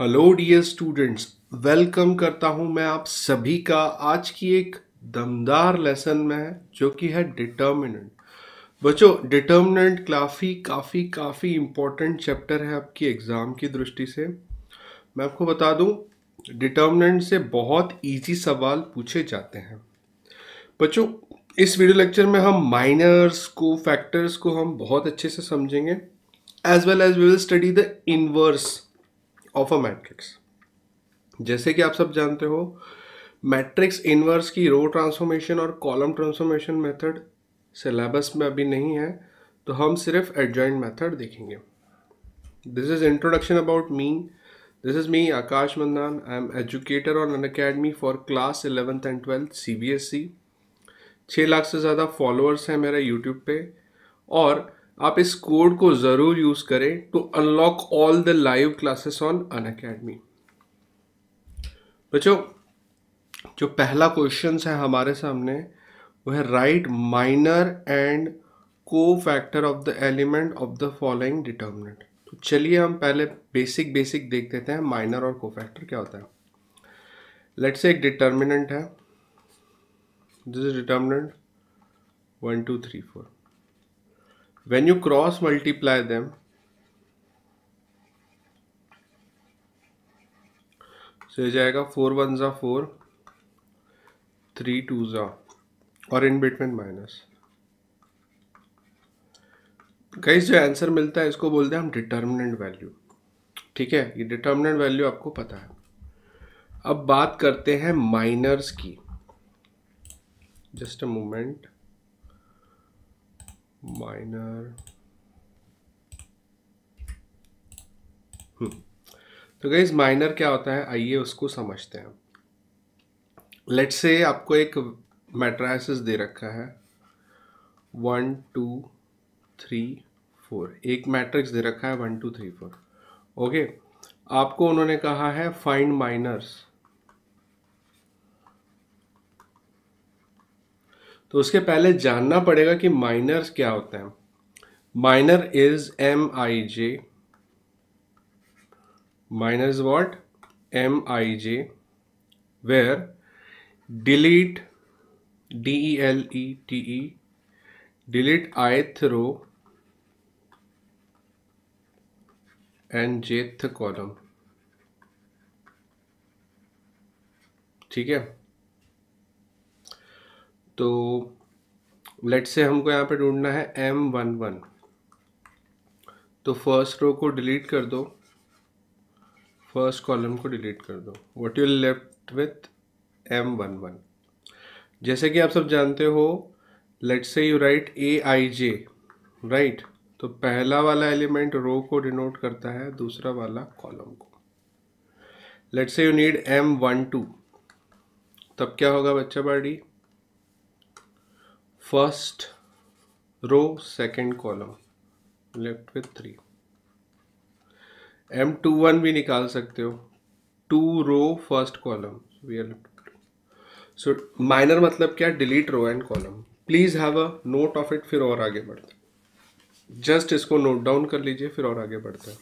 Hello dear students welcome करता हूं मैं आप सभी का आज की एक दमदार लेसन में जो कि है डिटर्मिनेंट बच्चों डिटर्मिनेंट काफ़ी काफ़ी काफ़ी इम्पोर्टेंट चैप्टर है आपकी एग्ज़ाम की दृष्टि से मैं आपको बता दूं डिटर्मिनेंट से बहुत इजी सवाल पूछे जाते हैं बच्चों इस वीडियो लेक्चर में हम माइनर्स को फैक्टर्स को हम बहुत अच्छे से समझेंगे as well as we will study the inverse of a matrix जैसे कि आप सब जानते हो मैट्रिक्स इनवर्स की रो ट्रांसफॉर्मेशन और कॉलम ट्रांसफॉर्मेशन मेथड सिलेबस में अभी नहीं है तो हम सिर्फ एडजॉइंट मेथड देखेंगे this is introduction about me this is me Akash Mandan I am educator on Unacademy for class eleventh and twelfth C B S E छः लाख से ज़्यादा फॉलोअर्स हैं मेरे यूट्यूब पे और आप इस कोड को ज़रूर यूज़ करें to unlock all the live classes on Unacademy बच्चों जो पहला क्वेश्चन है हमारे सामने वो है write minor and cofactor of the element of the following determinant तो चलिए हम पहले बेसिक बेसिक देख देते हैं माइनर और को फैक्टर क्या होता है लेट्स एक डिटर्मिनेंट है this is determinant one two three four when you cross multiply them so ये जाएगा फोर वन ज़ा फोर थ्री टू ज़ा और इन बिटवीन माइनस कई जो आंसर मिलता है इसको बोलते हैं हम डिटर्मिनेंट वैल्यू ठीक है ये डिटर्मिनेंट वैल्यू आपको पता है अब बात करते हैं माइनर्स की just a moment minor hmm. तो गई माइनर क्या होता है आइए उसको समझते हैं लेट से आपको एक मेट्राइसिस दे रखा है वन टू थ्री फोर एक मैट्रिक्स दे रखा है one two three four okay आपको उन्होंने कहा है फाइंड माइनर्स तो उसके पहले जानना पड़ेगा कि माइनर क्या होते हैं minor is M I J minor is what M I J where delete D E L E T E delete ith row and jth column ठीक है तो लेट से हमको यहाँ पे ढूंढना है एम वन वन तो फर्स्ट रो को डिलीट कर दो फर्स्ट कॉलम को डिलीट कर दो what you left with M one one जैसे कि आप सब जानते हो let's say you write A I J right तो पहला वाला एलिमेंट रो को डिनोट करता है दूसरा वाला कॉलम को let's say you need M one two तब क्या होगा बच्चा बाड़ी first row second column left with three M two one भी निकाल सकते हो two row first column we are left so minor मतलब क्या delete row and column please have a note of it फिर और आगे बढ़ते जस्ट इसको नोट डाउन कर लीजिए फिर और आगे बढ़ते हैं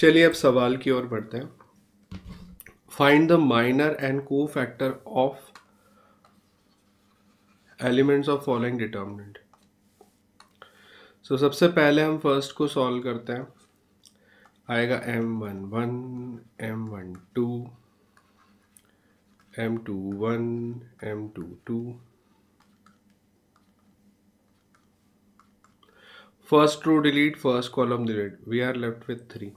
चलिए अब सवाल की ओर बढ़ते हैं find the minor and cofactor of elements of following determinant so सबसे पहले हम फर्स्ट को सॉल्व करते हैं आएगा M one one M one two M two one M two two first row delete first column delete we are left with three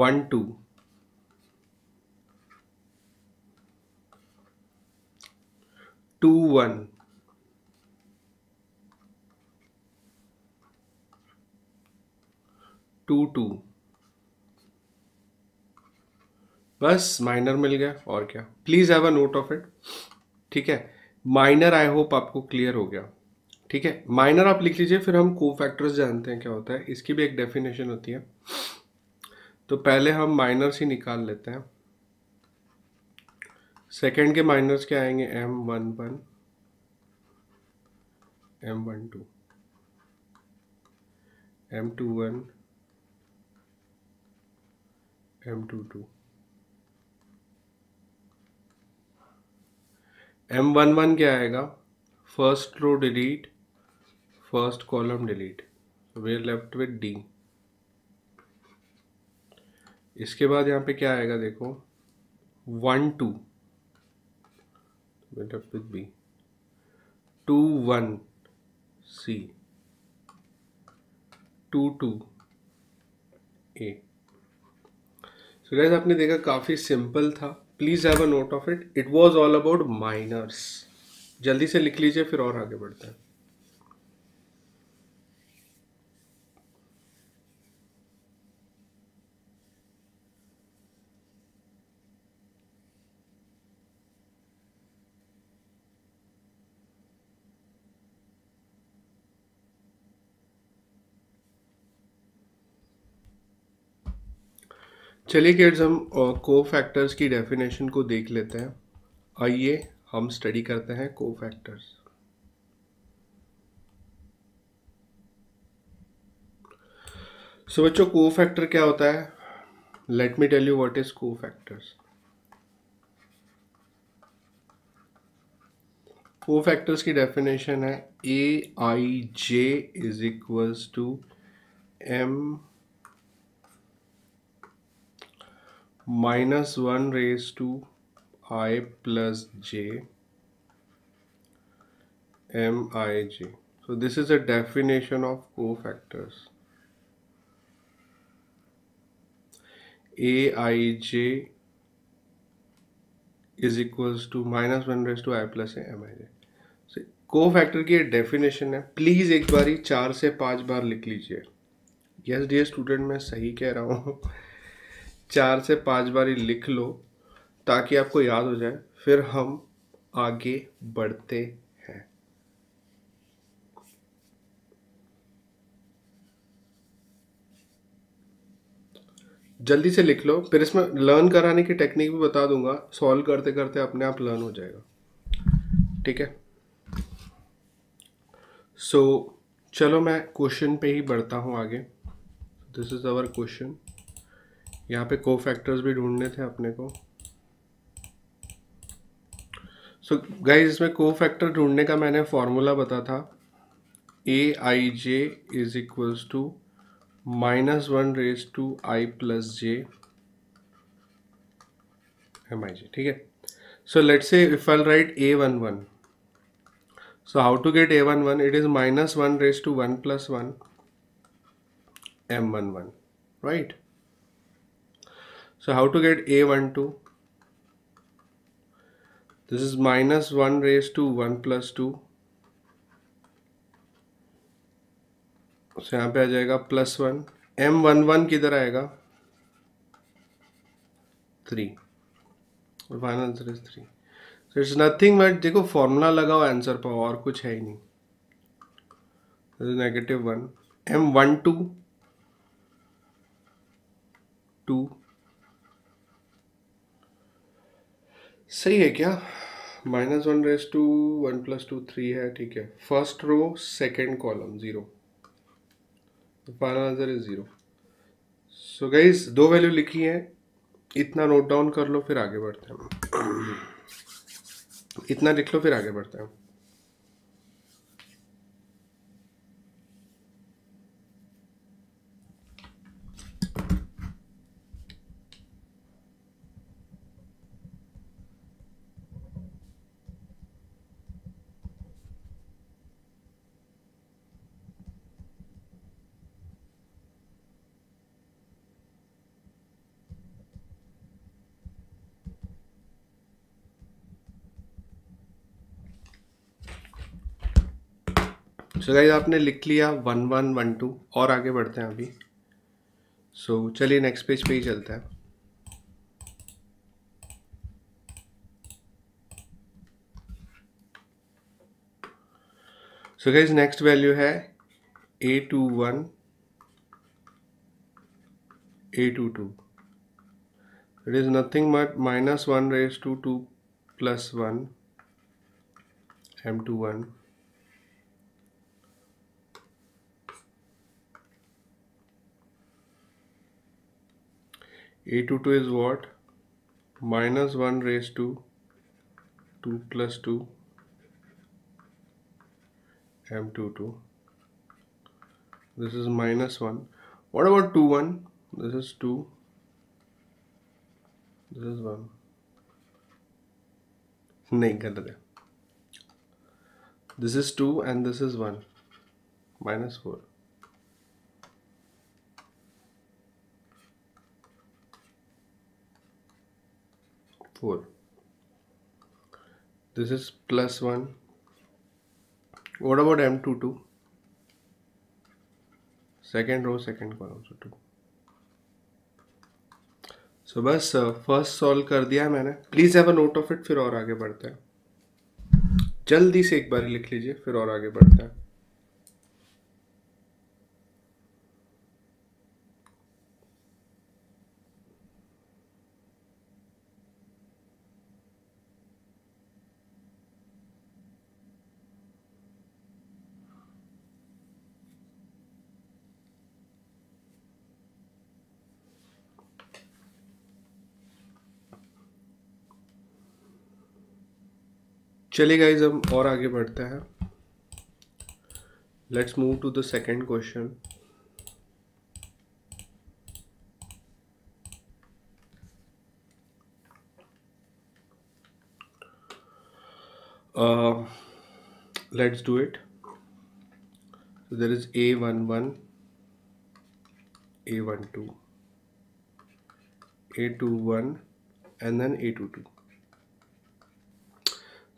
one two two one two two बस minor मिल गया और क्या please have a note of it ठीक है minor I hope आपको clear हो गया ठीक है माइनर आप लिख लीजिए फिर हम को फैक्टर्स जानते हैं क्या होता है इसकी भी एक डेफिनेशन होती है तो पहले हम माइनर्स ही निकाल लेते हैं सेकेंड के माइनर्स क्या आएंगे M one one M one two M two one M two two M one one क्या आएगा first row delete first column delete we left with D इसके बाद यहाँ पे क्या आएगा देखो one two with B two one C two two A so guys आपने देखा काफ़ी सिंपल था please have a note of it it was all about minors जल्दी से लिख लीजिए फिर और आगे बढ़ते हैं चलिए किड्स हम को फैक्टर्स की डेफिनेशन को देख लेते हैं आइए हम स्टडी करते हैं को फैक्टर्स सो बच्चों को फैक्टर क्या होता है let me tell you what is cofactors cofactors की डेफिनेशन है A I J is equals to M minus one raise to I plus J M I J so this is a definition of cofactors A I J is equals to minus one raise to I plus M I J cofactor की definition है please एक बार ही चार से पांच बार लिख लीजिए yes dear student मैं सही कह रहा हूँ चार से पांच बारी लिख लो ताकि आपको याद हो जाए फिर हम आगे बढ़ते हैं जल्दी से लिख लो फिर इसमें लर्न कराने की टेक्निक भी बता दूंगा सॉल्व करते करते अपने आप लर्न हो जाएगा ठीक है सो so, चलो मैं क्वेश्चन पे ही बढ़ता हूँ आगे दिस इज़ अवर क्वेश्चन यहाँ पे को फैक्टर्स भी ढूंढने थे अपने को सो so, गाइज इसमें को फैक्टर ढूंढने का मैंने फॉर्मूला बता था A I J is equals to minus one raise to I plus J M I J ठीक है so say write A one one so how to get A one one it is minus one raise to one plus one M one one right So how to get A12? This is minus 1 raised to 1 plus 2. So यहाँ पे आ जाएगा plus one M one one किधर आएगा three final answer is three so it's nothing but देखो formula लगाओ answer पर और कुछ है ही नहीं negative one M one two two सही है क्या minus one raise to one plus two three है ठीक है first row second column zero final answer is zero so guys दो वैल्यू लिखी है इतना नोट डाउन कर लो फिर आगे बढ़ते हैं इतना लिख लो फिर आगे बढ़ते हैं सो गाइज आपने लिख लिया वन वन वन टू और आगे बढ़ते हैं अभी सो so, चलिए नेक्स्ट पेज पे ही चलते हैं सो गाइज नेक्स्ट वैल्यू है a two one a two two it is nothing but minus one raise two two plus one M two one a 22 2 is what minus 1 raised to 2 plus 2 m22 this is minus 1 what about 2 1 this is 2 this is 1 नहीं गलत है this is two and this is 4 this is plus 1 what about m22 two row second column so 2 so so, बस first uh, solve कर दिया है मैंने please have a note of it फिर और आगे बढ़ते हैं जल्दी से एक बार लिख लीजिए फिर और आगे बढ़ते हैं चलिए गाइज हम और आगे बढ़ते हैं let's move to the second question let's do it is a a one one one two a two one and then a two two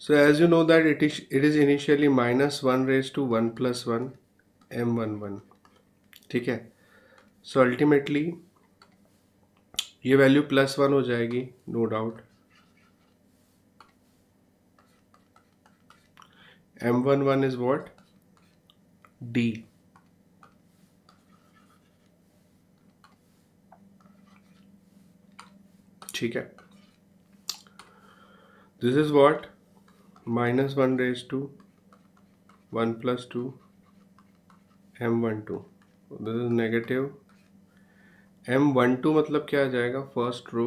So as you know that it is, it is initially minus 1 raised to 1 plus 1 m11 ठीक है so so ultimately ये value plus one हो जाएगी no doubt m one one is what d ठीक है this is what minus one raise to one plus two M one two this is negative m one two मतलब क्या आ जाएगा first row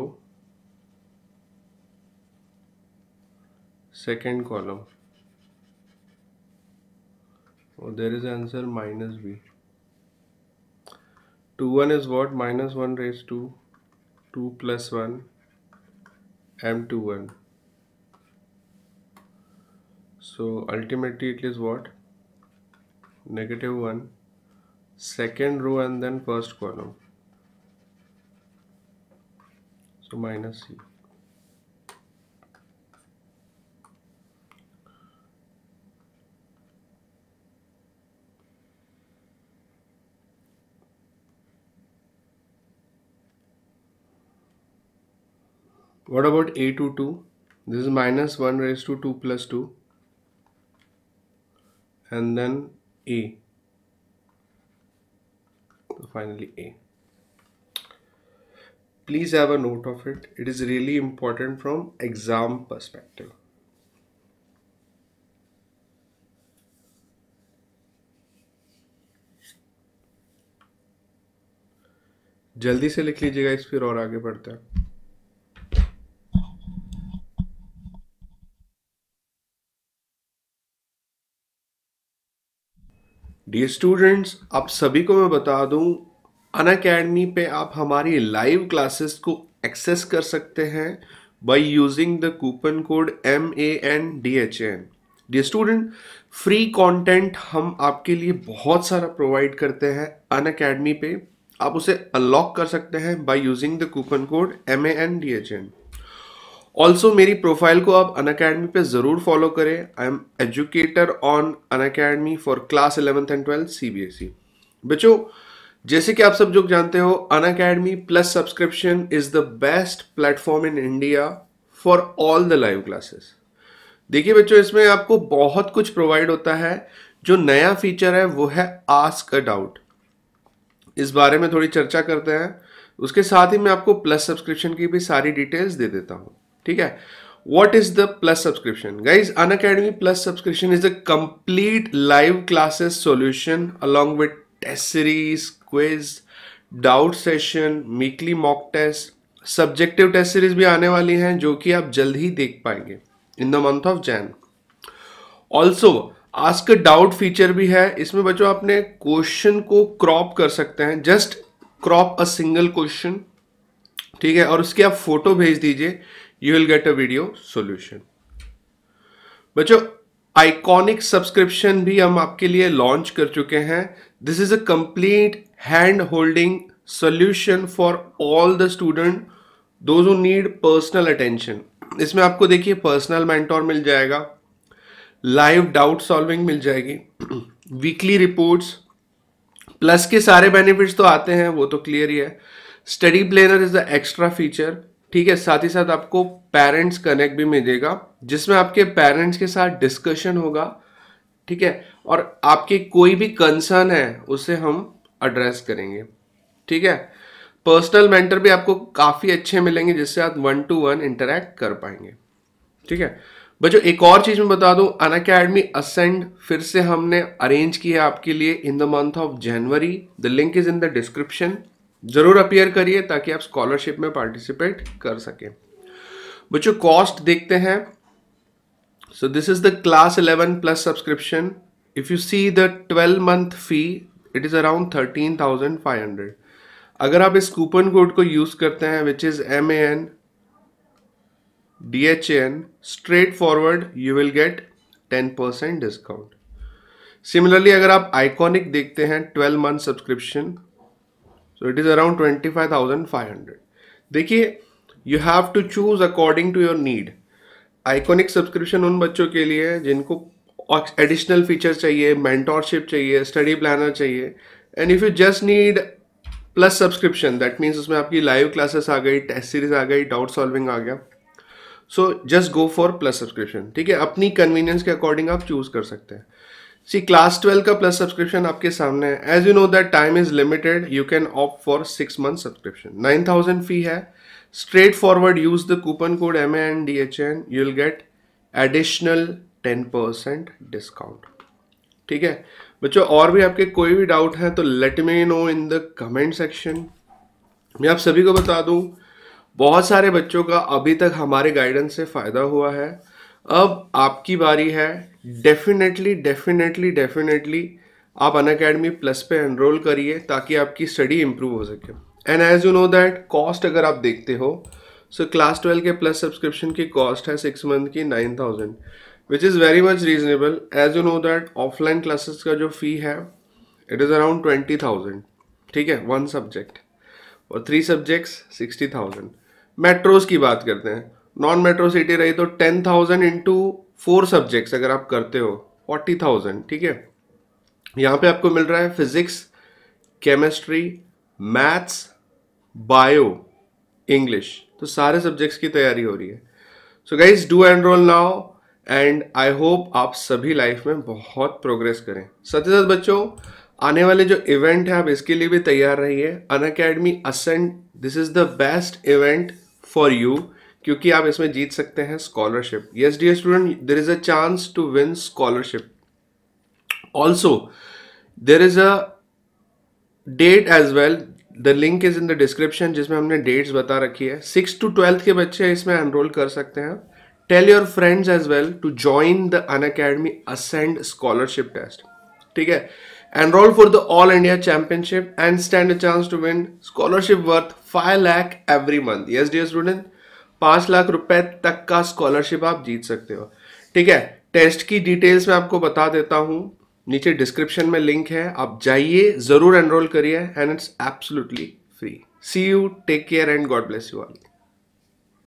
second column और there is answer minus b two one is what minus one raise two two plus one M two one so ultimately it is what negative 1 second row and then first column so minus c What about a two 2? This is minus 1 raised to 2 plus 2. and then A. So finally A. Please have a note of it. It is really important from exam perspective. जल्दी से लिख लीजिएगा इस फिर और आगे बढ़ते हैं डियर स्टूडेंट्स आप सभी को मैं बता दूं अन अकेडमी पर आप हमारी लाइव क्लासेस को एक्सेस कर सकते हैं by using the coupon code M A N D H N dear student free content हम आपके लिए बहुत सारा प्रोवाइड करते हैं अन अकेडमी पे आप उसे अनलॉक कर सकते हैं by using the coupon code M A N D H N also मेरी प्रोफाइल को आप अन अकेडमी पर ज़रूर फॉलो करें I am educator on Unacademy for class eleventh and twelfth C B S E बच्चों जैसे कि आप सब जो जानते हो Unacademy plus subscription is the best platform in India for all the live classes देखिए बच्चों इसमें आपको बहुत कुछ प्रोवाइड होता है जो नया फीचर है वो है आस्क अ डाउट इस बारे में थोड़ी चर्चा करते हैं उसके साथ ही मैं आपको प्लस सब्सक्रिप्शन की भी सारी डिटेल्स दे देता हूँ ठीक है what is the plus subscription guys Unacademy plus subscription is a complete live classes solution along with test series quiz doubt session weekly mock test subjective test series भी आने वाली हैं जो कि आप जल्द ही देख पाएंगे in the month of Jan also आज का डाउट फीचर भी है इसमें बच्चों आपने क्वेश्चन को क्रॉप कर सकते हैं just crop a single question ठीक है और उसकी आप फोटो भेज दीजिए you will get a video solution. बच्चों आइकॉनिक सब्सक्रिप्शन भी हम आपके लिए लॉन्च कर चुके हैं this is a complete hand holding solution for all the student those need personal attention इसमें आपको देखिए पर्सनल मेंटोर मिल जाएगा लाइव डाउट सॉल्विंग मिल जाएगी वीकली रिपोर्ट्स प्लस के सारे बेनिफिट्स तो आते हैं वो तो क्लियर ही है study planner is the extra feature ठीक है साथ ही साथ आपको पेरेंट्स कनेक्ट भी मिलेगा जिसमें आपके पेरेंट्स के साथ डिस्कशन होगा ठीक है और आपके कोई भी कंसर्न है उसे हम एड्रेस करेंगे ठीक है पर्सनल मेंटर भी आपको काफ़ी अच्छे मिलेंगे जिससे आप वन टू वन इंटरेक्ट कर पाएंगे ठीक है बच्चों एक और चीज़ मैं बता दूं अन अकेडमी असेंड फिर से हमने अरेंज किया आपके लिए in the month of January the link is in the description ज़रूर अपीयर करिए ताकि आप स्कॉलरशिप में पार्टिसिपेट कर सकें बच्चों कॉस्ट देखते हैं so this is the class eleven plus subscription if you see the twelve month fee it is around thirteen thousand five hundred अगर आप इस कूपन कोड को यूज़ करते हैं which is M A N D H N straight forward you will get ten percent discount similarly अगर आप Iconic देखते हैं twelve month subscription so it is around twenty five thousand five hundred देखिए you have to choose according to your need Iconic subscription उन बच्चों के लिए है जिनको एडिशनल फीचर चाहिए मैंटोरशिप चाहिए स्टडी प्लानर चाहिए and if you just need plus subscription that means उसमें आपकी लाइव क्लासेस आ गई टेस्ट सीरीज आ गई डाउट सॉल्विंग आ गया so just go for plus subscription ठीक है अपनी कन्वीनियंस के अकॉर्डिंग आप चूज़ कर सकते हैं सी क्लास ट्वेल्व का प्लस सब्सक्रिप्शन आपके सामने है as you know that time is limited you can opt for six month subscription nine thousand fee है straight forward use the coupon code M N D H N you will get additional ten percent discount ठीक है बच्चों और भी आपके कोई भी doubt है तो let me know in the comment section मैं आप सभी को बता दूं बहुत सारे बच्चों का अभी तक हमारे गाइडेंस से फ़ायदा हुआ है अब आपकी बारी है डेफिनेटली डेफिनेटली डेफिनेटली आप अन अकेडमी प्लस पे एनरोल करिए ताकि आपकी स्टडी इम्प्रूव हो सके and as you know that cost अगर आप देखते हो सो क्लास ट्वेल्व के प्लस सब्सक्रिप्शन की कॉस्ट है सिक्स मंथ की nine thousand which is very much reasonable as you know that offline classes का जो फी है it is around twenty thousand ठीक है वन सब्जेक्ट और three subjects sixty thousand metros की बात करते हैं नॉन मेट्रो सिटी रही तो ten thousand into four subjects अगर आप करते हो फोर्टी थाउजेंड ठीक है यहाँ पे आपको मिल रहा है physics chemistry maths bio English तो सारे सब्जेक्ट्स की तैयारी हो रही है so guys do enrol now and I hope आप सभी लाइफ में बहुत प्रोग्रेस करें साथ ही साथ बच्चों आने वाले जो इवेंट है आप इसके लिए भी तैयार रहिए Unacademy Ascent this is the best event for you क्योंकि आप इसमें जीत सकते हैं scholarship yes dear student there is a chance to win scholarship also there is a date as well the link is in the description जिसमें हमने dates बता रखी है सिक्स टू ट्वेल्थ के बच्चे इसमें एनरोल कर सकते हैं tell your friends as well to join the Unacademy Ascend scholarship test ठीक है enrol for the all India championship and stand a chance to win scholarship worth five lakh every month yes dear student पाँच लाख रुपए तक का scholarship आप जीत सकते हो ठीक है टेस्ट की डिटेल्स मैं आपको बता देता हूँ नीचे डिस्क्रिप्शन में लिंक है आप जाइए ज़रूर एनरोल करिए and it's absolutely free see you take care and God bless you all